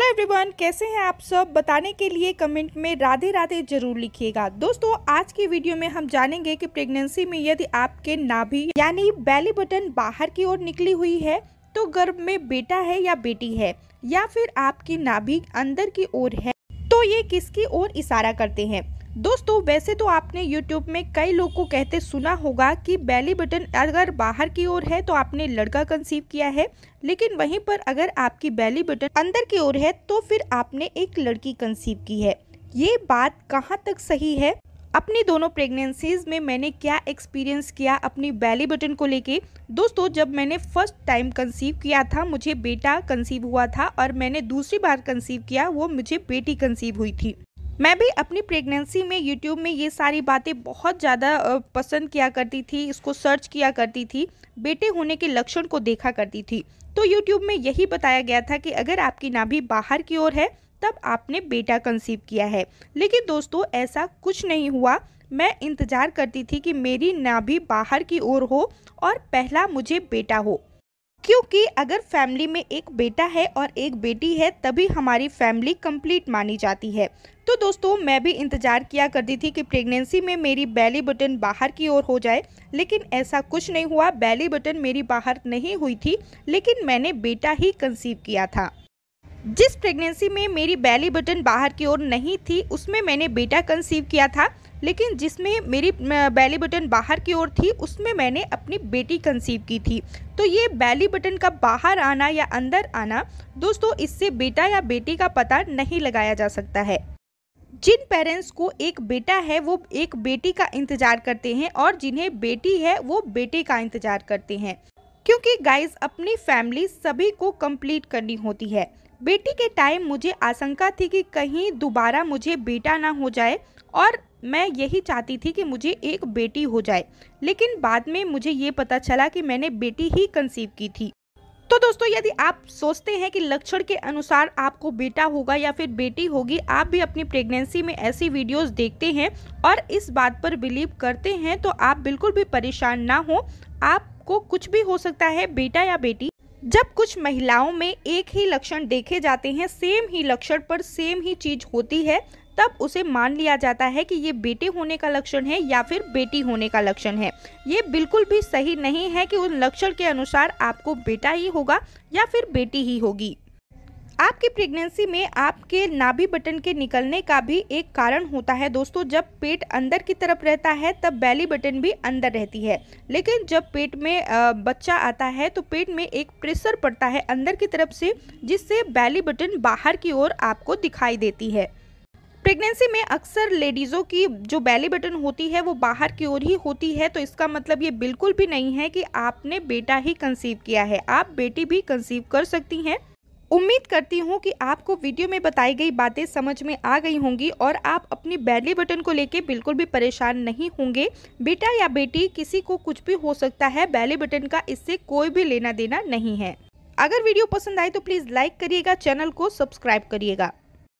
hello everyone कैसे हैं आप सब बताने के लिए कमेंट में राधे राधे जरूर लिखिएगा दोस्तों आज की वीडियो में हम जानेंगे कि प्रेगनेंसी में यदि आपके नाभि यानी बैली बटन बाहर की ओर निकली हुई है तो गर्भ में बेटा है या बेटी है या फिर आपकी नाभि अंदर की ओर है तो ये किसकी ओर इशारा करते हैं दोस्तों वैसे तो आपने YouTube में कई लोग को कहते सुना होगा कि बैली बटन अगर बाहर की ओर है तो आपने लड़का कंसीव किया है लेकिन वहीं पर अगर आपकी बैली बटन अंदर की ओर है तो फिर आपने एक लड़की कंसीव की है ये बात कहाँ तक सही है अपनी दोनों प्रेगनेंसीज में मैंने क्या एक्सपीरियंस किया अपनी बैली बटन को लेके दोस्तों जब मैंने फर्स्ट टाइम कंसीव किया था मुझे बेटा कंसीव हुआ था और मैंने दूसरी बार कंसीव किया वो मुझे बेटी कंसीव हुई थी मैं भी अपनी प्रेगनेंसी में यूट्यूब में ये सारी बातें बहुत ज़्यादा पसंद किया करती थी इसको सर्च किया करती थी बेटे होने के लक्षण को देखा करती थी तो यूट्यूब में यही बताया गया था कि अगर आपकी नाभि बाहर की ओर है तब आपने बेटा कंसीव किया है लेकिन दोस्तों ऐसा कुछ नहीं हुआ मैं इंतज़ार करती थी कि मेरी नाभि बाहर की ओर हो और पहला मुझे बेटा हो क्योंकि अगर फैमिली में एक बेटा है और एक बेटी है तभी हमारी फैमिली कंप्लीट मानी जाती है तो दोस्तों मैं भी इंतज़ार किया करती थी कि प्रेगनेंसी में मेरी बैली बटन बाहर की ओर हो जाए लेकिन ऐसा कुछ नहीं हुआ बैली बटन मेरी बाहर नहीं हुई थी लेकिन मैंने बेटा ही कंसीव किया था जिस प्रेगनेंसी में मेरी बैली बटन बाहर की ओर नहीं थी उसमें मैंने बेटा कंसीव किया था लेकिन जिसमें मेरी बैली बटन बाहर की ओर थी उसमें मैंने अपनी बेटी कंसीव की थी तो ये बैली बटन का बाहर आना या अंदर आना दोस्तों इससे बेटा या बेटी का पता नहीं लगाया जा सकता है जिन पेरेंट्स को एक बेटा है वो एक बेटी का इंतज़ार करते हैं और जिन्हें बेटी है वो बेटे का इंतज़ार करते हैं क्योंकि गाइस अपनी फैमिली सभी को कंप्लीट करनी होती है बेटी के टाइम मुझे आशंका थी कि कहीं दोबारा मुझे बेटा ना हो जाए और मैं यही चाहती थी कि मुझे एक बेटी हो जाए लेकिन बाद में मुझे ये पता चला कि मैंने बेटी ही कंसीव की थी तो दोस्तों यदि आप सोचते हैं कि लक्षण के अनुसार आपको बेटा होगा या फिर बेटी होगी आप भी अपनी प्रेगनेंसी में ऐसी वीडियोस देखते हैं और इस बात पर बिलीव करते हैं तो आप बिल्कुल भी परेशान ना हो आपको कुछ भी हो सकता है बेटा या बेटी जब कुछ महिलाओं में एक ही लक्षण देखे जाते हैं सेम ही लक्षण पर सेम ही चीज होती है तब उसे मान लिया जाता है कि ये बेटे होने का लक्षण है या फिर बेटी होने का लक्षण है ये बिल्कुल भी सही नहीं है कि उन लक्षण के अनुसार आपको बेटा ही होगा या फिर बेटी ही होगी आपकी प्रेगनेंसी में आपके नाभि बटन के निकलने का भी एक कारण होता है दोस्तों जब पेट अंदर की तरफ रहता है तब बैली बटन भी अंदर रहती है लेकिन जब पेट में बच्चा आता है तो पेट में एक प्रेशर पड़ता है अंदर की तरफ से जिससे बैली बटन बाहर की ओर आपको दिखाई देती है प्रेगनेंसी में अक्सर लेडीज़ों की जो बैली बटन होती है वो बाहर की ओर ही होती है तो इसका मतलब ये बिल्कुल भी नहीं है कि आपने बेटा ही कंसीव किया है आप बेटी भी कंसीव कर सकती हैं उम्मीद करती हूँ कि आपको वीडियो में बताई गई बातें समझ में आ गई होंगी और आप अपनी बैली बटन को लेके बिल्कुल भी परेशान नहीं होंगे बेटा या बेटी किसी को कुछ भी हो सकता है बैली बटन का इससे कोई भी लेना देना नहीं है अगर वीडियो पसंद आए तो प्लीज़ लाइक करिएगा चैनल को सब्सक्राइब करिएगा